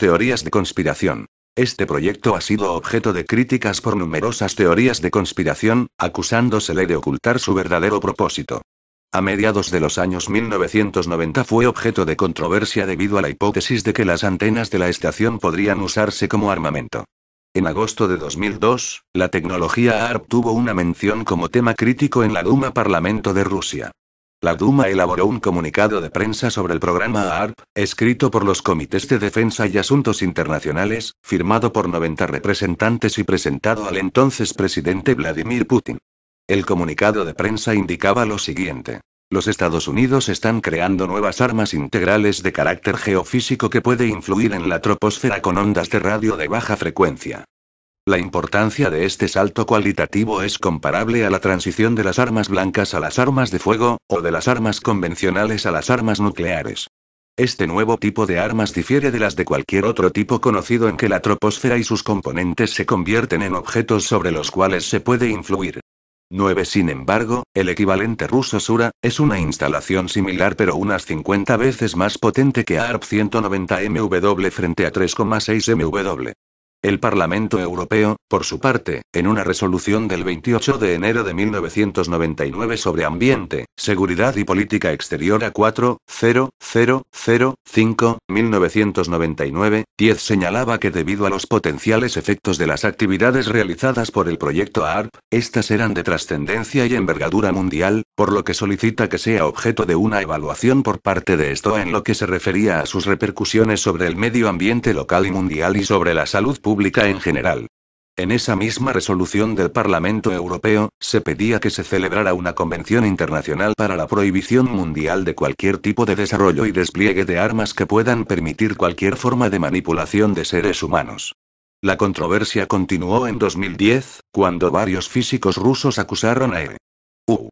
Teorías de conspiración. Este proyecto ha sido objeto de críticas por numerosas teorías de conspiración, acusándosele de ocultar su verdadero propósito. A mediados de los años 1990 fue objeto de controversia debido a la hipótesis de que las antenas de la estación podrían usarse como armamento. En agosto de 2002, la tecnología ARP tuvo una mención como tema crítico en la Duma Parlamento de Rusia. La Duma elaboró un comunicado de prensa sobre el programa ARP, escrito por los Comités de Defensa y Asuntos Internacionales, firmado por 90 representantes y presentado al entonces presidente Vladimir Putin. El comunicado de prensa indicaba lo siguiente. Los Estados Unidos están creando nuevas armas integrales de carácter geofísico que puede influir en la troposfera con ondas de radio de baja frecuencia. La importancia de este salto cualitativo es comparable a la transición de las armas blancas a las armas de fuego, o de las armas convencionales a las armas nucleares. Este nuevo tipo de armas difiere de las de cualquier otro tipo conocido en que la troposfera y sus componentes se convierten en objetos sobre los cuales se puede influir. 9. Sin embargo, el equivalente ruso Sura, es una instalación similar pero unas 50 veces más potente que ARP 190 MW frente a 3,6 MW. El Parlamento Europeo, por su parte, en una resolución del 28 de enero de 1999 sobre ambiente, seguridad y política exterior a 4.0005, 1999, 10 señalaba que debido a los potenciales efectos de las actividades realizadas por el proyecto ARP, estas eran de trascendencia y envergadura mundial, por lo que solicita que sea objeto de una evaluación por parte de esto en lo que se refería a sus repercusiones sobre el medio ambiente local y mundial y sobre la salud pública en general. En esa misma resolución del Parlamento Europeo, se pedía que se celebrara una convención internacional para la prohibición mundial de cualquier tipo de desarrollo y despliegue de armas que puedan permitir cualquier forma de manipulación de seres humanos. La controversia continuó en 2010, cuando varios físicos rusos acusaron a E. U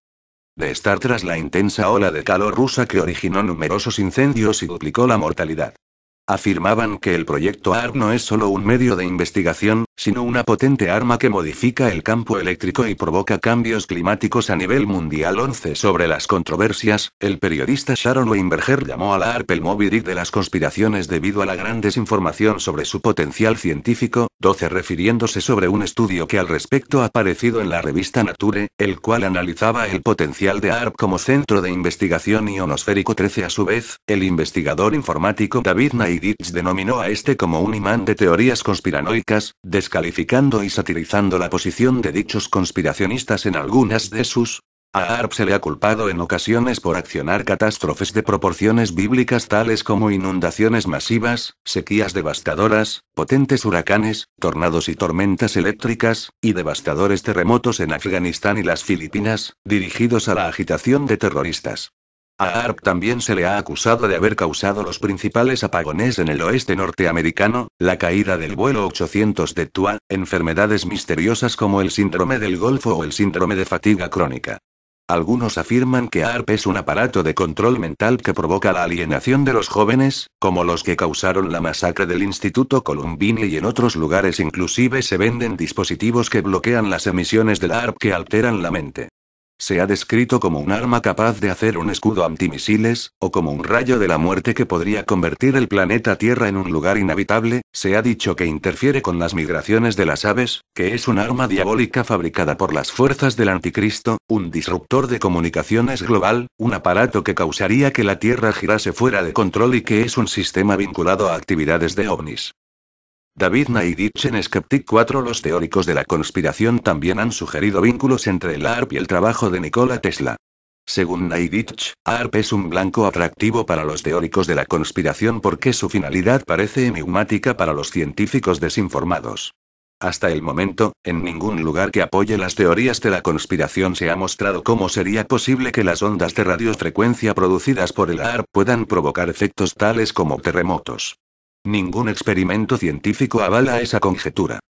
de estar tras la intensa ola de calor rusa que originó numerosos incendios y duplicó la mortalidad. Afirmaban que el proyecto AR no es solo un medio de investigación, sino una potente arma que modifica el campo eléctrico y provoca cambios climáticos a nivel mundial. 11 Sobre las controversias, el periodista Sharon Weinberger llamó a la ARP el móvil de las conspiraciones debido a la gran desinformación sobre su potencial científico, 12 refiriéndose sobre un estudio que al respecto ha aparecido en la revista Nature, el cual analizaba el potencial de ARP como centro de investigación ionosférico 13 a su vez, el investigador informático David Naiditz denominó a este como un imán de teorías conspiranoicas, descalificando y satirizando la posición de dichos conspiracionistas en algunas de sus a se le ha culpado en ocasiones por accionar catástrofes de proporciones bíblicas tales como inundaciones masivas, sequías devastadoras, potentes huracanes, tornados y tormentas eléctricas, y devastadores terremotos en Afganistán y las Filipinas, dirigidos a la agitación de terroristas. A ARP también se le ha acusado de haber causado los principales apagones en el oeste norteamericano, la caída del vuelo 800 de TUA, enfermedades misteriosas como el síndrome del Golfo o el síndrome de fatiga crónica. Algunos afirman que ARP es un aparato de control mental que provoca la alienación de los jóvenes, como los que causaron la masacre del Instituto Columbine y en otros lugares inclusive se venden dispositivos que bloquean las emisiones de la ARP que alteran la mente. Se ha descrito como un arma capaz de hacer un escudo antimisiles, o como un rayo de la muerte que podría convertir el planeta Tierra en un lugar inhabitable, se ha dicho que interfiere con las migraciones de las aves, que es un arma diabólica fabricada por las fuerzas del anticristo, un disruptor de comunicaciones global, un aparato que causaría que la Tierra girase fuera de control y que es un sistema vinculado a actividades de ovnis. David Naiditch en Skeptic 4 Los teóricos de la conspiración también han sugerido vínculos entre el ARP y el trabajo de Nikola Tesla. Según Naiditch, ARP es un blanco atractivo para los teóricos de la conspiración porque su finalidad parece enigmática para los científicos desinformados. Hasta el momento, en ningún lugar que apoye las teorías de la conspiración se ha mostrado cómo sería posible que las ondas de radiofrecuencia producidas por el ARP puedan provocar efectos tales como terremotos. Ningún experimento científico avala esa conjetura.